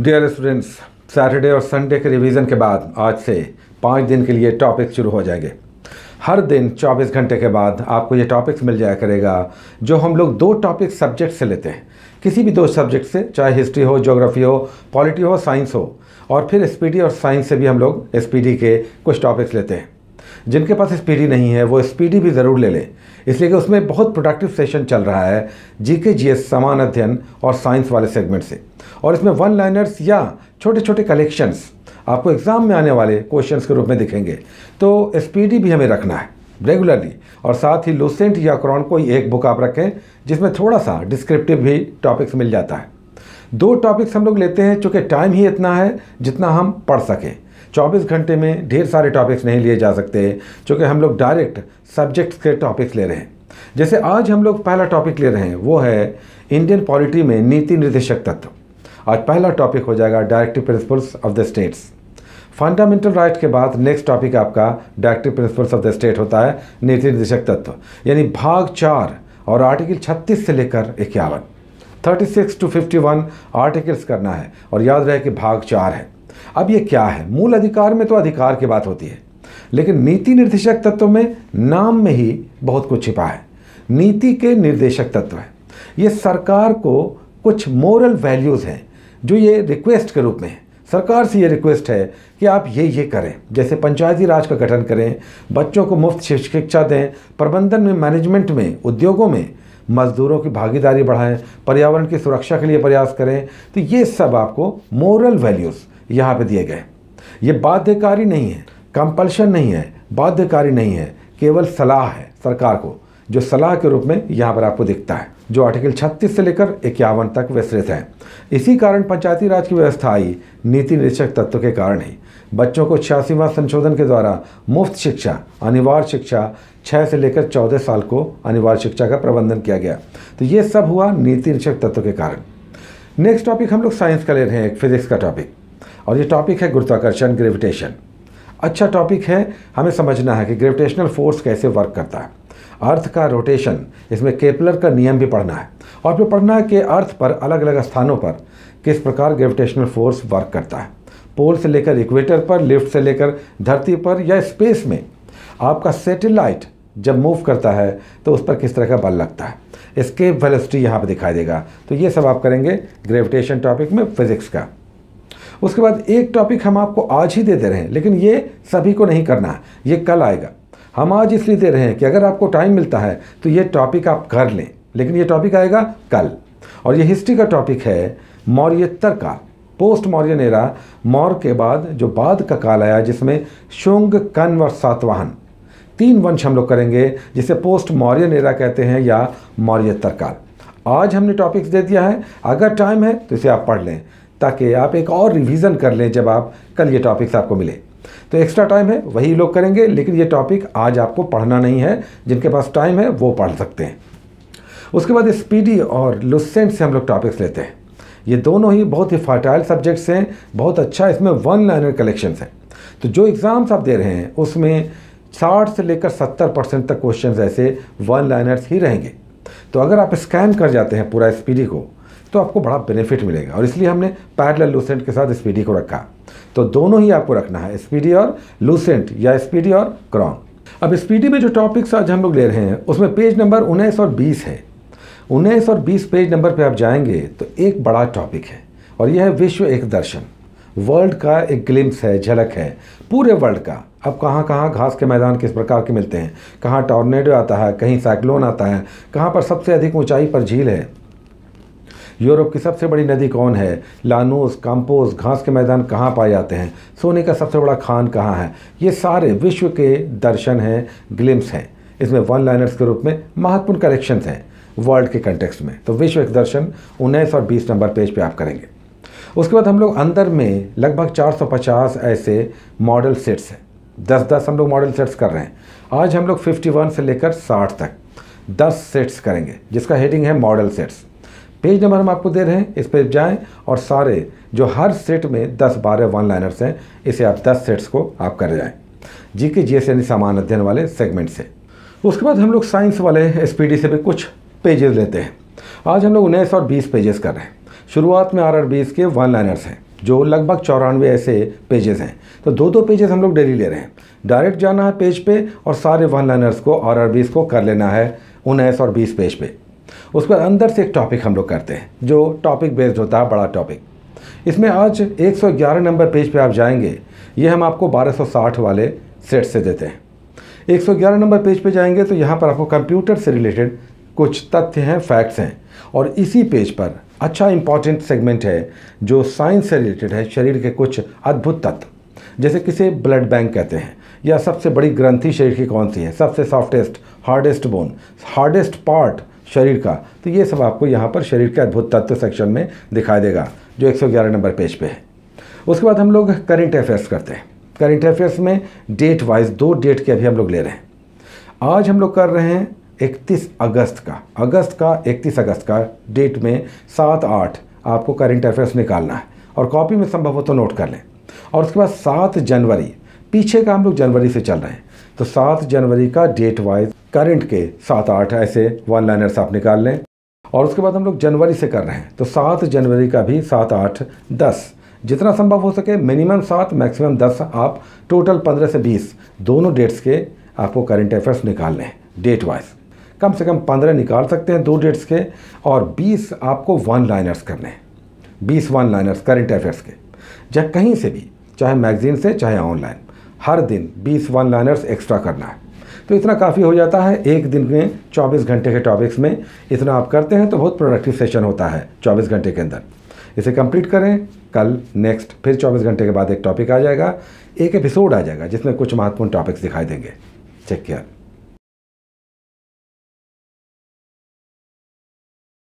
dear students Saturday और Sunday के revision के बाद आज से पाँच दिन के लिए टॉपिक शुरू हो जाएंगे हर दिन 24 घंटे के बाद आपको ये टॉपिक्स मिल जाया करेगा जो हम लोग दो टॉपिक सब्जेक्ट से लेते हैं किसी भी दो सब्जेक्ट से चाहे हिस्ट्री हो ज्योग्राफी हो पॉलिटी हो साइंस हो और फिर एस और साइंस से भी हम लोग एस के कुछ टॉपिक्स लेते हैं जिनके पास स्पीडी नहीं है वो स्पीडी भी ज़रूर ले लें इसलिए कि उसमें बहुत प्रोडक्टिव सेशन चल रहा है जीके जीएस समान अध्ययन और साइंस वाले सेगमेंट से और इसमें वन लाइनर्स या छोटे छोटे कलेक्शंस आपको एग्ज़ाम में आने वाले क्वेश्चन के रूप में दिखेंगे तो स्पीडी भी हमें रखना है रेगुलरली और साथ ही लूसेंट या क्रॉन कोई एक बुक आप रखें जिसमें थोड़ा सा डिस्क्रिप्टिव भी टॉपिक्स मिल जाता है दो टॉपिक्स हम लोग लेते हैं चूँकि टाइम ही इतना है जितना हम पढ़ सकें 24 घंटे में ढेर सारे टॉपिक्स नहीं लिए जा सकते क्योंकि हम लोग डायरेक्ट सब्जेक्ट्स के टॉपिक्स ले रहे हैं जैसे आज हम लोग पहला टॉपिक ले रहे हैं वो है इंडियन पॉलिटी में नीति निर्देशक तत्व आज पहला टॉपिक हो जाएगा directive principles of the states fundamental right के बाद नेक्स्ट टॉपिक आपका directive principles of the state होता है नीति निर्देशक तत्व यानी भाग चार और आर्टिकल छत्तीस से लेकर इक्यावन thirty six to fifty one articles करना है और याद रहे कि भाग चार है अब ये क्या है मूल अधिकार में तो अधिकार की बात होती है लेकिन नीति निर्देशक तत्व में नाम में ही बहुत कुछ छिपा है नीति के निर्देशक तत्व है ये सरकार को कुछ मोरल वैल्यूज़ हैं जो ये रिक्वेस्ट के रूप में है सरकार से ये रिक्वेस्ट है कि आप ये ये करें जैसे पंचायती राज का गठन करें बच्चों को मुफ्त शिक्षा दें प्रबंधन में मैनेजमेंट में उद्योगों में मजदूरों की भागीदारी बढ़ाएं पर्यावरण की सुरक्षा के लिए प्रयास करें तो ये सब आपको मॉरल वैल्यूज़ यहाँ पे दिए गए ये बाध्यकारी नहीं है कंपल्शन नहीं है बाध्यकारी नहीं है केवल सलाह है सरकार को जो सलाह के रूप में यहाँ पर आपको दिखता है जो आर्टिकल 36 से लेकर इक्यावन तक विस्तृत है इसी कारण पंचायती राज की व्यवस्था आई नीति निरीक्षक तत्व के कारण ही बच्चों को छियासीवा संशोधन के द्वारा मुफ्त शिक्षा अनिवार्य शिक्षा छः से लेकर चौदह साल को अनिवार्य शिक्षा का प्रबंधन किया गया तो ये सब हुआ नीति निरीक्षक तत्व के कारण नेक्स्ट टॉपिक हम लोग साइंस का ले रहे हैं एक फिजिक्स का टॉपिक और ये टॉपिक है गुरुत्वाकर्षण ग्रेविटेशन अच्छा टॉपिक है हमें समझना है कि ग्रेविटेशनल फोर्स कैसे वर्क करता है अर्थ का रोटेशन इसमें केपलर का नियम भी पढ़ना है और फिर पढ़ना है कि अर्थ पर अलग अलग स्थानों पर किस प्रकार ग्रेविटेशनल फोर्स वर्क करता है पोल से लेकर इक्वेटर पर लिफ्ट से लेकर धरती पर या स्पेस में आपका सेटेलाइट जब मूव करता है तो उस पर किस तरह का बल लगता है इसके वेलोसिटी यहाँ पर दिखाई देगा तो ये सब आप करेंगे ग्रेविटेशन टॉपिक में फिजिक्स का उसके बाद एक टॉपिक हम आपको आज ही दे दे रहे हैं लेकिन ये सभी को नहीं करना है ये कल आएगा हम आज इसलिए दे रहे हैं कि अगर आपको टाइम मिलता है तो ये टॉपिक आप कर लें लेकिन ये टॉपिक आएगा कल और ये हिस्ट्री का टॉपिक है मौर्यत्तर का पोस्ट मौर्य एरा मौर्य के बाद जो बाद का काल आया जिसमें शुंग कन्व और सातवाहन तीन वंश हम लोग करेंगे जिसे पोस्ट मौर्य एरा कहते हैं या मौर्यत्तर काल आज हमने टॉपिक्स दे दिया है अगर टाइम है तो इसे आप पढ़ लें ताकि आप एक और रिवीजन कर लें जब आप कल ये टॉपिक्स आपको मिले तो एक्स्ट्रा टाइम है वही लोग करेंगे लेकिन ये टॉपिक आज आपको पढ़ना नहीं है जिनके पास टाइम है वो पढ़ सकते हैं उसके बाद स्पीडी और लुसेंट से हम लोग टॉपिक्स लेते हैं ये दोनों ही बहुत ही फर्टाइल सब्जेक्ट्स हैं बहुत अच्छा इसमें वन लाइनर कलेक्शन हैं तो जो एग्ज़ाम्स आप दे रहे हैं उसमें साठ से लेकर सत्तर परसेंट तक क्वेश्चन ऐसे वन लाइनर्स ही रहेंगे तो अगर आप स्कैन कर जाते हैं पूरा स्पीडी को तो आपको बड़ा बेनिफिट मिलेगा और इसलिए हमने पैरल लूसेंट के साथ स्पीडी को रखा तो दोनों ही आपको रखना है स्पीडी और लूसेंट या स्पीडी और क्रॉन अब स्पीडी में जो टॉपिक्स आज हम लोग ले रहे हैं उसमें पेज नंबर उन्नीस और बीस है उन्नीस और बीस पेज नंबर पर आप जाएंगे तो एक बड़ा टॉपिक है और यह है विश्व एक दर्शन वर्ल्ड का एक ग्लिम्स है झलक है पूरे वर्ल्ड का अब कहाँ कहाँ घास के मैदान किस प्रकार के मिलते हैं कहाँ टॉर्नेडो आता है कहीं साइक्लोन आता है कहाँ पर सबसे अधिक ऊंचाई पर झील है यूरोप की सबसे बड़ी नदी कौन है लानूस काम्पोस घास के मैदान कहाँ पाए जाते हैं सोने का सबसे बड़ा खान कहाँ है ये सारे विश्व के दर्शन हैं ग्लिम्स हैं इसमें वन लाइनर्स के रूप में महत्वपूर्ण कलेक्शन हैं वर्ल्ड के कंटेक्स में तो विश्व एक दर्शन उन्नीस और बीस नंबर पेज पे आप करेंगे उसके बाद हम लोग अंदर में लगभग 450 ऐसे मॉडल सेट्स हैं दस दस हम लोग मॉडल सेट्स कर रहे हैं आज हम लोग 51 से लेकर 60 तक 10 सेट्स करेंगे जिसका हेडिंग है मॉडल सेट्स पेज नंबर हम आपको दे रहे हैं इस पर जाएं और सारे जो हर सेट में 10 बारह वन लाइनर्स हैं इसे आप 10 सेट्स को आप कर जाएं जी के जी एस यानी सामान्य अध्ययन वाले सेगमेंट से उसके बाद हम लोग साइंस वाले एस से भी कुछ पेजेस लेते हैं आज हम लोग उन्नीस और बीस पेजेस कर रहे हैं शुरुआत में आर आर बीस के वन लाइनर्स हैं जो लगभग चौरानवे ऐसे पेजेस हैं तो दो दो पेजेस हम लोग डेली ले रहे हैं डायरेक्ट जाना है पेज पे और सारे वन लाइनर्स को आर आर बीस को कर लेना है उन्नीस और बीस पेज पे उसके पर अंदर से एक टॉपिक हम लोग करते हैं जो टॉपिक बेस्ड होता है बड़ा टॉपिक इसमें आज 111 नंबर पेज पे आप जाएंगे ये हम आपको 1260 वाले सेट से देते हैं 111 नंबर पेज पे जाएंगे तो यहाँ पर आपको कंप्यूटर से रिलेटेड कुछ तथ्य हैं फैक्ट्स हैं और इसी पेज पर अच्छा इंपॉर्टेंट सेगमेंट है जो साइंस से रिलेटेड है शरीर के कुछ अद्भुत तत्व जैसे किसे ब्लड बैंक कहते हैं या सबसे बड़ी ग्रंथि शरीर की कौन सी है सबसे softest hardest bone hardest part शरीर का तो ये सब आपको यहाँ पर शरीर के अद्भुत तत्व सेक्शन में दिखाई देगा जो 111 नंबर पेज पे है उसके बाद हम लोग करेंट अफेयर्स करते हैं करेंट अफेयर्स में डेट वाइज दो डेट के अभी हम लोग ले रहे हैं आज हम लोग कर रहे हैं 31 अगस्त का अगस्त का 31 अगस्त का डेट में सात आठ आपको करेंट अफेयर्स निकालना है और कॉपी में संभव हो तो नोट कर लें और उसके बाद सात जनवरी पीछे का हम लोग जनवरी से चल रहे हैं तो सात जनवरी का डेट वाइज करंट के सात आठ ऐसे वन लाइनर्स आप निकाल लें और उसके बाद हम लोग जनवरी से कर रहे हैं तो सात जनवरी का भी सात आठ दस जितना संभव हो सके मिनिमम सात मैक्सिमम दस आप टोटल पंद्रह से बीस दोनों डेट्स के आपको करंट अफेयर्स निकाल लें डेट वाइज कम से कम पंद्रह निकाल सकते हैं दो डेट्स के और बीस आपको वन लाइनर्स करने हैं बीस वन लाइनर्स करंट अफेयर्स के जब कहीं से भी चाहे मैगजीन से चाहे ऑनलाइन हर दिन 20 वन लाइनर्स एक्स्ट्रा करना है तो इतना काफ़ी हो जाता है एक दिन में 24 घंटे के टॉपिक्स में इतना आप करते हैं तो बहुत प्रोडक्टिव सेशन होता है 24 घंटे के अंदर इसे कंप्लीट करें कल नेक्स्ट फिर 24 घंटे के बाद एक टॉपिक आ जाएगा एक एपिसोड आ जाएगा जिसमें कुछ महत्वपूर्ण टॉपिक्स दिखाई देंगे चेक केयर